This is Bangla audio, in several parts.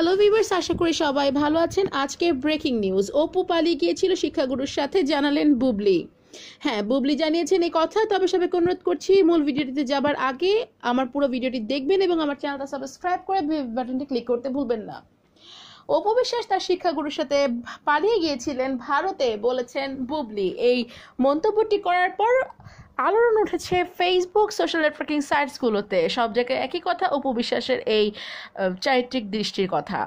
হ্যালো ভিভার্স আশা করি সবাই ভালো আছেন আজকের ব্রেকিং নিউজ অপু পালি গিয়েছিল শিক্ষাগুরুর সাথে জানালেন বুবলি হ্যাঁ বুবলি জানিয়েছেন এই কথা তবে সবাইকে অনুরোধ করছি মূল ভিডিওটিতে যাবার আগে আমার পুরো ভিডিওটি দেখবেন এবং আমার চ্যানেলটা সাবস্ক্রাইব করে বাটনটি ক্লিক করতে ভুলবেন না অপু বিশ্বাস তার শিক্ষাগুরুর সাথে পালিয়ে গিয়েছিলেন ভারতে বলেছেন বুবলি এই মন্তব্যটি করার পর আলোড়ন উঠেছে ফেসবুক সোশ্যাল নেটওয়ার্কিং সাইটসগুলোতে সব জায়গায় একই কথা উপবিশ্বাসের এই চারিত্রিক দৃষ্টির কথা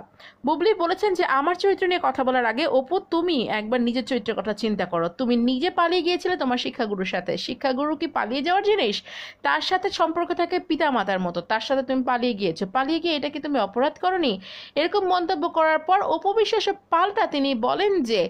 বুবলি বলেছেন যে আমার চরিত্র নিয়ে কথা বলার আগে অপু তুমি একবার নিজের চরিত্রের কথা চিন্তা করো তুমি নিজে পালিয়ে গিয়েছিলে তোমার শিক্ষাগুরুর সাথে শিক্ষাগুরু কি পালিয়ে যাওয়ার জিনিস তার সাথে সম্পর্ক থাকে পিতা মাতার মতো তার সাথে তুমি পালিয়ে গিয়েছো পালিয়ে গিয়ে এটা কি তুমি অপরাধ করনি এরকম মন্তব্য করার পর উপবিশ্বাসে পাল্টা তিনি বলেন যে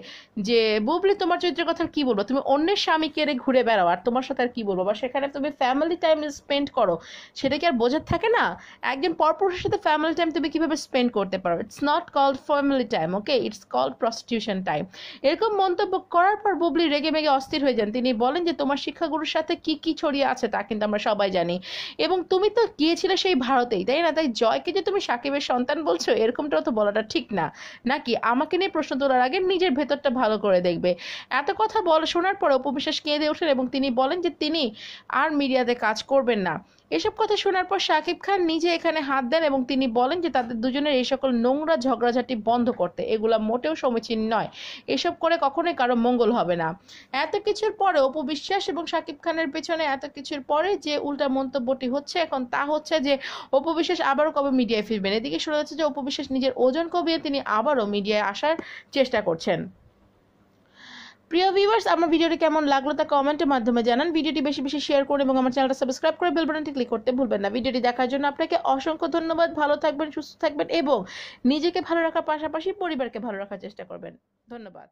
যে বুবলি তোমার চরিত্রের কথা কি বলবো তুমি অন্যের স্বামীকে ঘুরে বেড়াও আর তোমার সাথে কি বলবো বা সেখানে তুমি ফ্যামিলি টাইম স্পেন্ড করো সেটা কি আর বোঝার থাকে না একজন পরপুরুষের সাথে ফ্যামিলি টাইম তুমি কীভাবে স্পেন্ড করতে পারো it's not called family time okay it's called prostitution time এরকম মন্তব্য করার পর বুবলি রেগে মেগে অস্থির হয়ে যান তিনি বলেন যে তোমার শিক্ষাগুরুর সাথে কি কি ছড়িয়ে আছে তা কিন্তু আমরা সবাই জানি এবং তুমি তো গিয়েছিলে সেই ভারতেই তাই না তাই জয়কে যে তুমি সাকিবের সন্তান বলছো এরকমটাও তো বলাটা ঠিক না নাকি আমাকে নিয়ে প্রশ্ন তোলার আগে নিজের ভেতরটা ভালো করে দেখবে এত কথা বল শোনার পরে উপবিশ্বাস কেঁদে ওঠেন এবং তিনি বলেন যে তিনি আর মিডিয়াতে কাজ করবেন না এসব কথা শোনার পর শাকিব খান নিজে এখানে হাত দেন এবং তিনি বলেন যে তাদের দুজনের এই সকল নোংরা ঝগড়াঝাটি বন্ধ করতে এগুলা মোটেও সমীচীন নয় এসব করে কখনোই কারো মঙ্গল হবে না এত কিছুর পরে অপু বিশ্বাস এবং শাকিব খানের পেছনে এত কিছুর পরে যে উল্টা মন্তব্যটি হচ্ছে এখন তা হচ্ছে যে অপু বিশ্বাস আবারও কবে মিডিয়ায় ফিরবেন এদিকে শোনা যাচ্ছে যে অপু বিশ্বাস নিজের ওজন কমিয়ে তিনি আবারও মিডিয়ায় আসার চেষ্টা করছেন প্রিয় ভিউয়ার্স আমার ভিডিওটি কেমন লাগলো তা কমেন্টের মাধ্যমে জানান ভিডিওটি বেশি বেশি শেয়ার করুন এবং আমার চ্যানেলটা সাবস্ক্রাইব করে বেল বাটনটি ক্লিক করতে ভুলবেন না ভিডিওটি দেখার জন্য আপনাকে অসংখ্য ধন্যবাদ ভালো থাকবেন সুস্থ থাকবেন এবং নিজেকে ভালো রাখার পাশাপাশি পরিবারকে ভালো রাখার চেষ্টা করবেন ধন্যবাদ